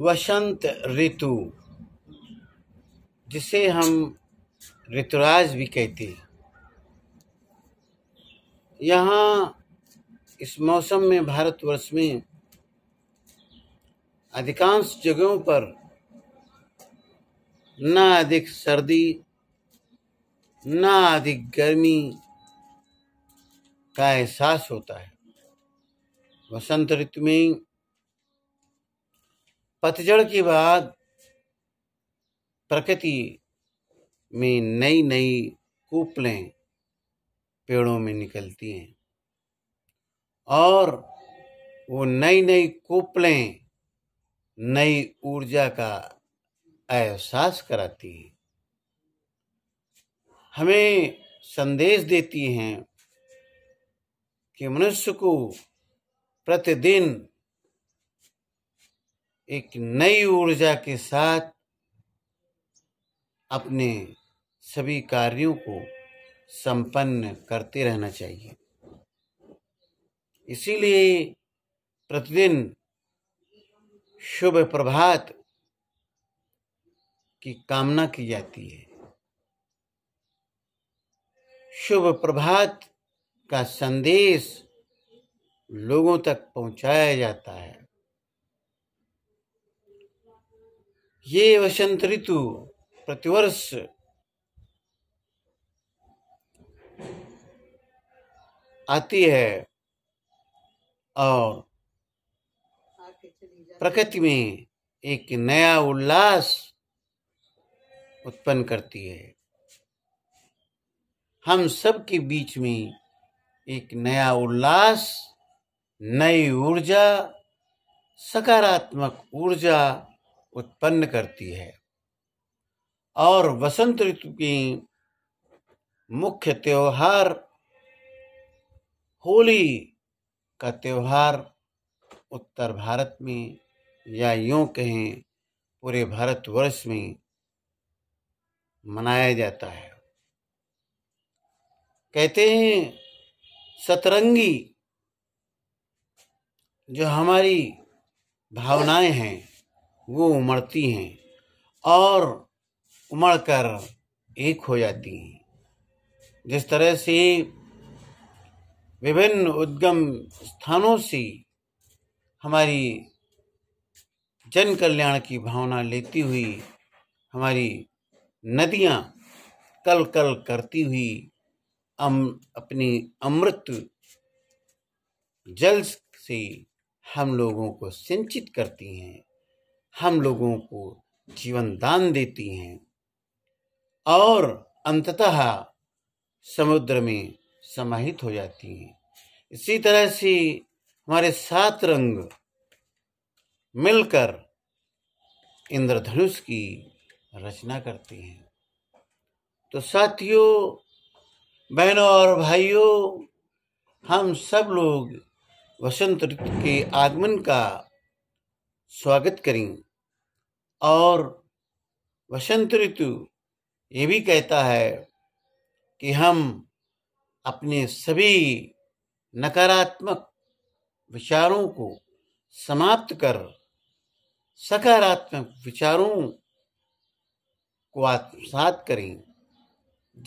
वसंत ऋतु जिसे हम ऋतुराज भी कहते हैं यहाँ इस मौसम में भारतवर्ष में अधिकांश जगहों पर ना अधिक सर्दी ना अधिक गर्मी का एहसास होता है वसंत ऋतु में पतझड़ के बाद प्रकृति में नई नई कूपलें पेड़ों में निकलती हैं और वो नई नई कूपलें नई ऊर्जा का एहसास कराती हैं हमें संदेश देती हैं कि मनुष्य को प्रतिदिन एक नई ऊर्जा के साथ अपने सभी कार्यों को संपन्न करते रहना चाहिए इसीलिए प्रतिदिन शुभ प्रभात की कामना की जाती है शुभ प्रभात का संदेश लोगों तक पहुंचाया जाता है ये वसंत ऋतु प्रतिवर्ष आती है और प्रकृति में एक नया उल्लास उत्पन्न करती है हम सब के बीच में एक नया उल्लास नई ऊर्जा सकारात्मक ऊर्जा उत्पन्न करती है और वसंत ऋतु की मुख्य त्योहार होली का त्यौहार उत्तर भारत में या यूं कहें पूरे भारतवर्ष में मनाया जाता है कहते हैं सतरंगी जो हमारी भावनाएं हैं वो उमड़ती हैं और उमड़कर एक हो जाती हैं जिस तरह से विभिन्न उद्गम स्थानों से हमारी जन कल्याण की भावना लेती हुई हमारी नदियाँ कल कल करती हुई अम अपनी अमृत जल से हम लोगों को सिंचित करती हैं हम लोगों को जीवन दान देती हैं और अंततः समुद्र में समाहित हो जाती हैं इसी तरह से हमारे सात रंग मिलकर इंद्रधनुष की रचना करते हैं तो साथियों बहनों और भाइयों हम सब लोग वसंत ऋतु के आगमन का स्वागत करें और वसंत ऋतु ये भी कहता है कि हम अपने सभी नकारात्मक विचारों को समाप्त कर सकारात्मक विचारों को आत्मसात करें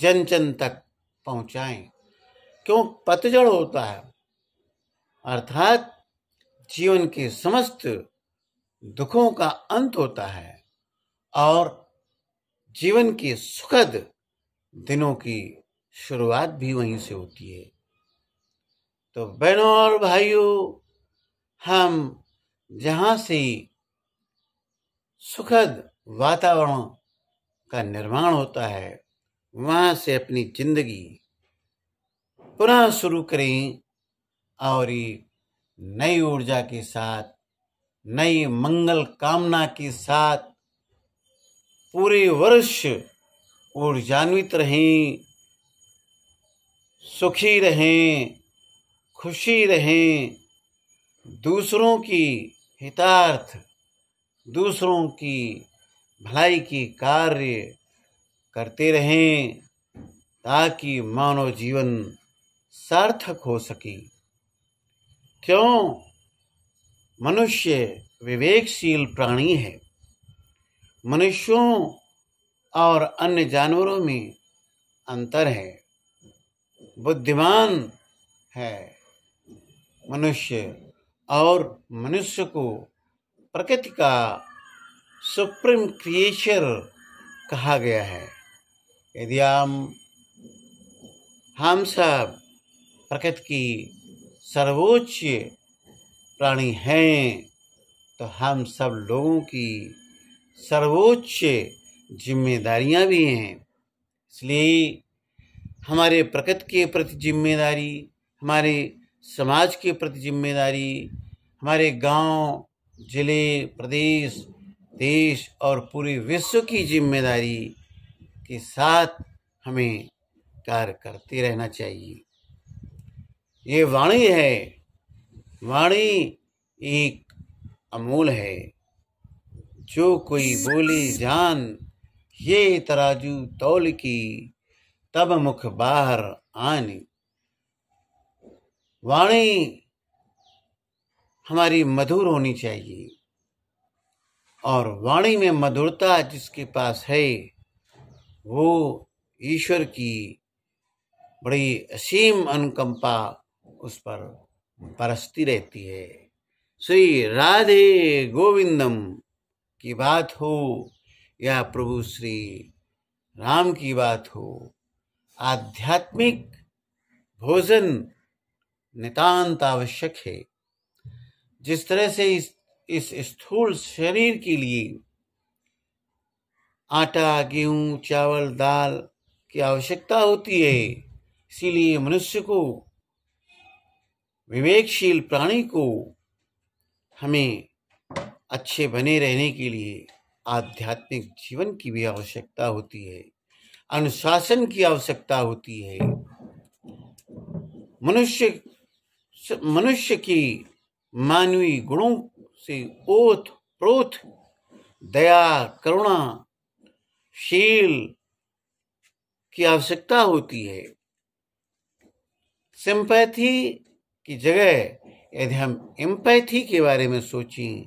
जन जन तक पहुंचाएं क्यों पतझड़ होता है अर्थात जीवन के समस्त दुखों का अंत होता है और जीवन के सुखद दिनों की शुरुआत भी वहीं से होती है तो बहनों और भाइयों हम जहाँ से सुखद वातावरण का निर्माण होता है वहाँ से अपनी जिंदगी पुनः शुरू करें और ये नई ऊर्जा के साथ नई मंगल कामना के साथ पूरे वर्ष ऊर्जान्वित रहें सुखी रहें खुशी रहें दूसरों की हितार्थ दूसरों की भलाई की कार्य करते रहें ताकि मानव जीवन सार्थक हो सके क्यों मनुष्य विवेकशील प्राणी है मनुष्यों और अन्य जानवरों में अंतर है बुद्धिमान है मनुष्य और मनुष्य को प्रकृति का सुप्रीम क्रिएचर कहा गया है यदि हम हम सब प्रकृति की सर्वोच्च प्राणी हैं तो हम सब लोगों की सर्वोच्च जिम्मेदारियां भी हैं इसलिए हमारे प्रकृति के प्रति जिम्मेदारी हमारे समाज के प्रति जिम्मेदारी हमारे गांव, जिले प्रदेश देश और पूरे विश्व की जिम्मेदारी के साथ हमें कार्य करते रहना चाहिए ये वाणी है वाणी एक अमूल है जो कोई बोले जान ये तराजू तौल की तब मुख बाहर आनी वाणी हमारी मधुर होनी चाहिए और वाणी में मधुरता जिसके पास है वो ईश्वर की बड़ी असीम अनुकंपा उस पर बरसती रहती है श्री राधे गोविंदम की बात हो या प्रभु श्री राम की बात हो आध्यात्मिक भोजन नितांत आवश्यक है जिस तरह से इस इस स्थूल शरीर के लिए आटा गेहूं चावल दाल की आवश्यकता होती है इसीलिए मनुष्य को विवेकशील प्राणी को हमें अच्छे बने रहने के लिए आध्यात्मिक जीवन की भी आवश्यकता होती है अनुशासन की आवश्यकता होती है मनुष्य मनुष्य की मानवीय गुणों से ओथ प्रोथ दया करुणा शील की आवश्यकता होती है सिंपैथी की जगह यदि हम एम्पैथी के बारे में सोचें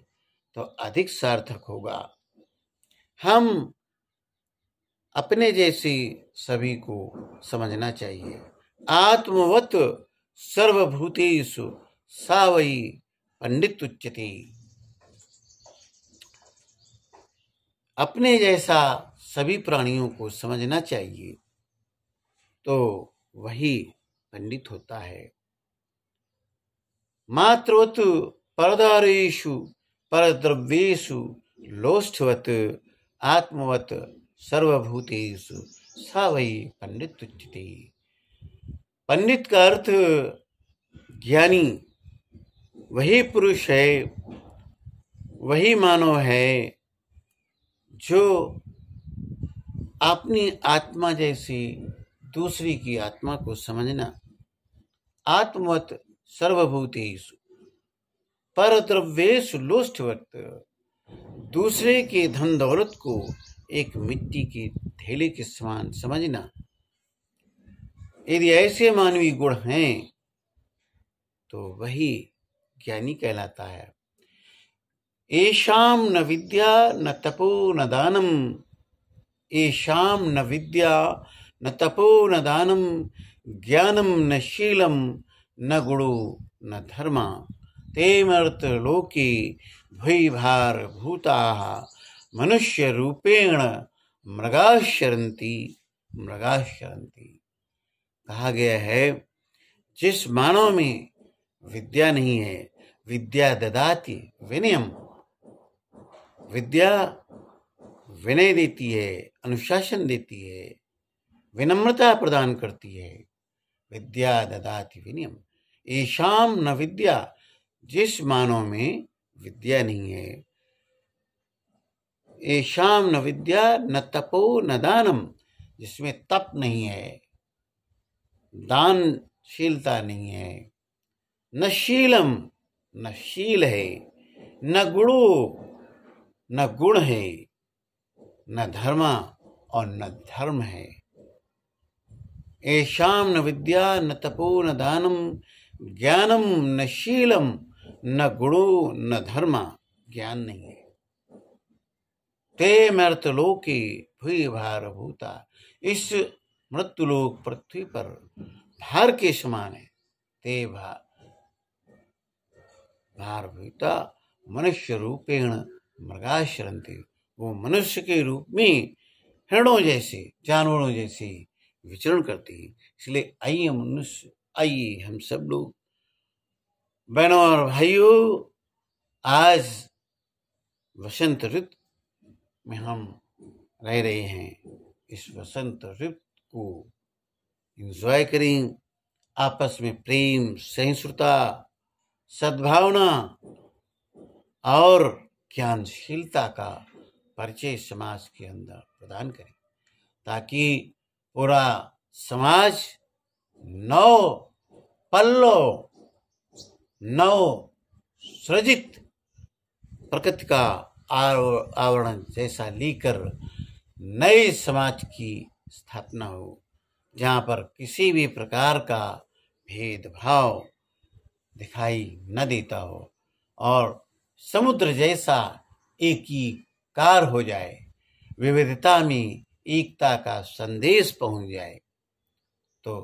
तो अधिक सार्थक होगा हम अपने जैसी सभी को समझना चाहिए आत्मवत सर्वभूतेश सावई पंडित उच्चते अपने जैसा सभी प्राणियों को समझना चाहिए तो वही पंडित होता है मात्रवत् परदारेषु परद्रव्येषु लोष्ठवत् आत्मवत् सर्वभूतेषु सा वही पंडित उच्यते पंडित का अर्थ ज्ञानी वही पुरुष है वही मानव है जो अपनी आत्मा जैसी दूसरी की आत्मा को समझना आत्मवत सर्वभूतेषु पर द्रव्येश लोष्ठवत दूसरे के धन दौलत को एक मिट्टी के थैले के समान समझना यदि ऐसे मानवीय गुण हैं तो वही ज्ञानी कहलाता है एशाम न विद्या न तपो न दानम ऐशाम न विद्या न तपो न दानम ज्ञानम न शीलम न गुणु न धर्म तेमर्थ लोके भयभार भूता मनुष्य रूपेण मृगाशरती मृगाशरती कहा गया है जिस मानव में विद्या नहीं है विद्या ददाती विनयम विद्या विनय देती है अनुशासन देती है विनम्रता प्रदान करती है विद्या ददाति विनियम ईशाम न विद्या जिस मानव में विद्या नहीं है ऐशाम न विद्या न तपो न दानम जिसमें तप नहीं है दानशीलता नहीं है न शीलम न शील है न गुणो न गुण है न धर्म और न धर्म है येषां न विद्या न तपो न दानम ज्ञानम न शीलम न गुणो न धर्म ज्ञान नहीं है ते मृतलोके भार भूता इस मृत्युलोक पृथ्वी पर भार के समान है ते भार भार भूता मनुष्य रूपेण मृगाश्रंति वो मनुष्य के रूप में हृणों जैसे जानवरों जैसे विचरण करती है इसलिए आइए मनुष्य आइए हम सब लोग बहनों और भाइयों आज वसंत ऋतु में हम रह रहे हैं इस वसंत ऋतु को इंजॉय करें आपस में प्रेम सहिष्णुता सद्भावना और ज्ञानशीलता का परिचय समाज के अंदर प्रदान करें ताकि पूरा समाज नौ पल्लो नौ सृजित प्रकृति का आवरण जैसा लेकर नए समाज की स्थापना हो जहाँ पर किसी भी प्रकार का भेदभाव दिखाई न देता हो और समुद्र जैसा कार हो जाए विविधता में एकता का संदेश पहुंच जाए तो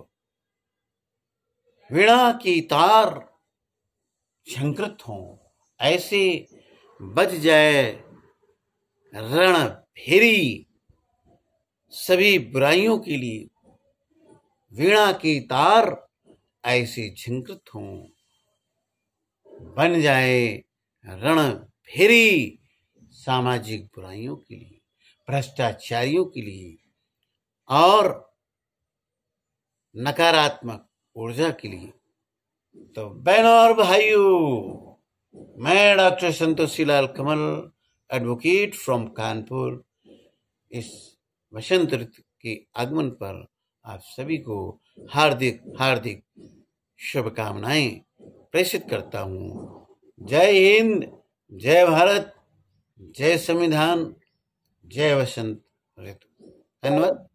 वीणा की तार झंकृत हो ऐसे बज जाए रण फेरी सभी बुराइयों के लिए वीणा की तार ऐसे झंकृत हो बन जाए रण फेरी सामाजिक बुराइयों के लिए भ्रष्टाचारियों के लिए और नकारात्मक ऊर्जा के लिए तो बहन और भाइयों मैं doctor Santoshi Lal Kamal advocate from Kanpur इस वसंत ऋतु के आगमन पर आप सभी को हार्दिक हार्दिक शुभकामनाएं प्रेषित करता हूँ जय हिंद जय भारत जय संविधान ಜಯ ವಸಂತ್ ಅನ್ನುವ